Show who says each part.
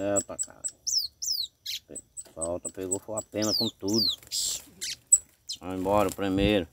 Speaker 1: Epa, cara. Falta, pegou foi a pena com tudo. Vamos embora, o primeiro.